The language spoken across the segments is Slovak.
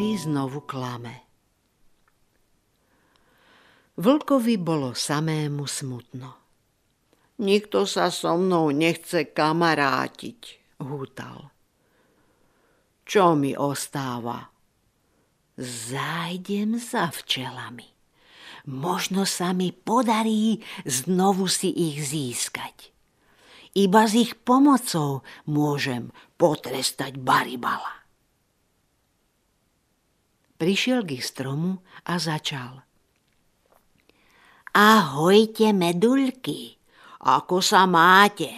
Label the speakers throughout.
Speaker 1: starý znovu klame. Vlkovi bolo samému smutno. Nikto sa so mnou nechce kamarátiť, hútal. Čo mi ostáva? Zajdem za včelami. Možno sa mi podarí znovu si ich získať. Iba s ich pomocou môžem potrestať Baribala. Prišiel k ich stromu a začal. Ahojte, medulky, ako sa máte?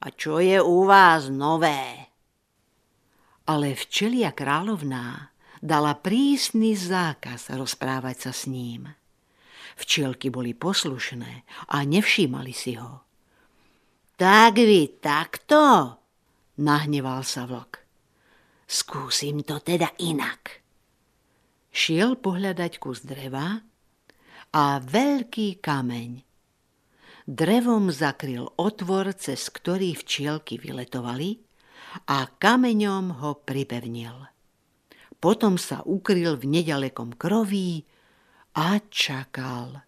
Speaker 1: A čo je u vás nové? Ale včelia královná dala prísny zákaz rozprávať sa s ním. Včielky boli poslušné a nevšímali si ho. Tak vy takto, nahneval sa vlok. Skúsim to teda inak šiel pohľadať kus dreva a veľký kameň. Drevom zakryl otvor, cez ktorý včielky vyletovali a kameňom ho pripevnil. Potom sa ukryl v nedalekom kroví a čakal.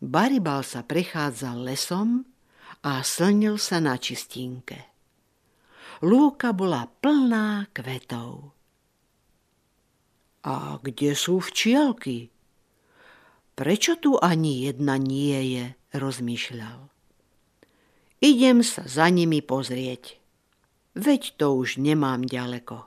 Speaker 1: Baribal sa prechádzal lesom a slnil sa na čistinke. Lúka bola plná kvetov. A kde sú včielky? Prečo tu ani jedna nie je, rozmýšľal. Idem sa za nimi pozrieť. Veď to už nemám ďaleko.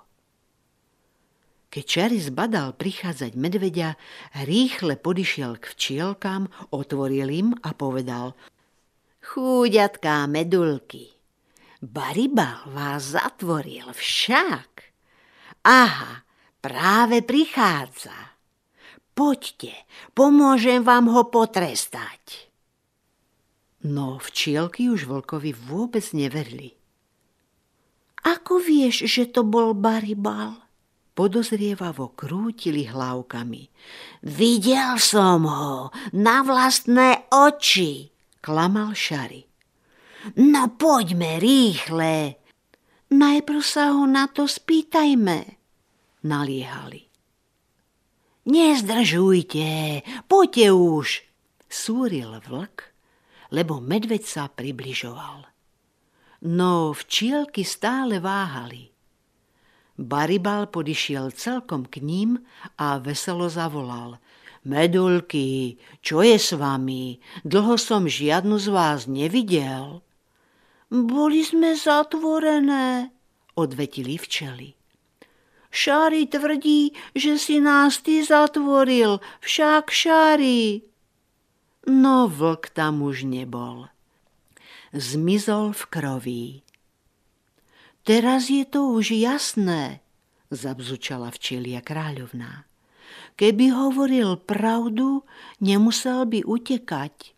Speaker 1: Keď Čary zbadal prichádzať medvedia, rýchle podišiel k včielkám, otvoril im a povedal Chúďatká medulky, baribal vás zatvoril však. Aha, práve prichádza. Poďte, pomôžem vám ho potrestať. No včielky už vlkovi vôbec neverili. Ako vieš, že to bol baribal? Podozrievavo krútili hlavkami. Videl som ho na vlastné oči, klamal Šari. No poďme rýchle. Najprv sa ho na to spýtajme, naliehali. Nezdržujte, poďte už, súril vlk, lebo medveď sa približoval. No včielky stále váhali. Baribal podišiel celkom k ním a veselo zavolal. Medulky, čo je s vami? Dlho som žiadnu z vás nevidel. Boli sme zatvorené, odvetili včely. Šári tvrdí, že si nás ty zatvoril, však Šári. No vlk tam už nebol. Zmizol v kroví. Teraz je to už jasné, zabzučala včelia kráľovná. Keby hovoril pravdu, nemusel by utekať.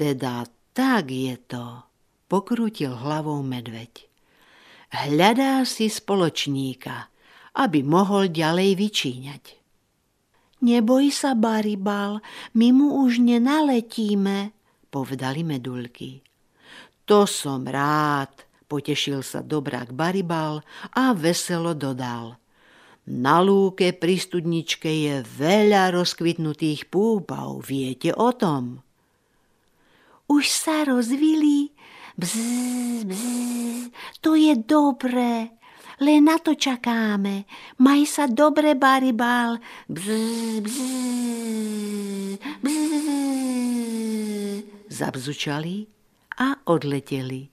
Speaker 1: Teda tak je to, pokrutil hlavou medveď. Hľadá si spoločníka, aby mohol ďalej vyčíňať. Neboj sa, Baribal, my mu už nenaletíme, povedali medulky. To som rád, potešil sa dobrák Baribal a veselo dodal. Na lúke pri studničke je veľa rozkvitnutých púpav, viete o tom? Už sa rozvili, Bzz, bzz, to je dobré. Len na to čakáme. Maj sa dobre, baribal. Bzz, bzz, bzz. Zabzučali a odleteli.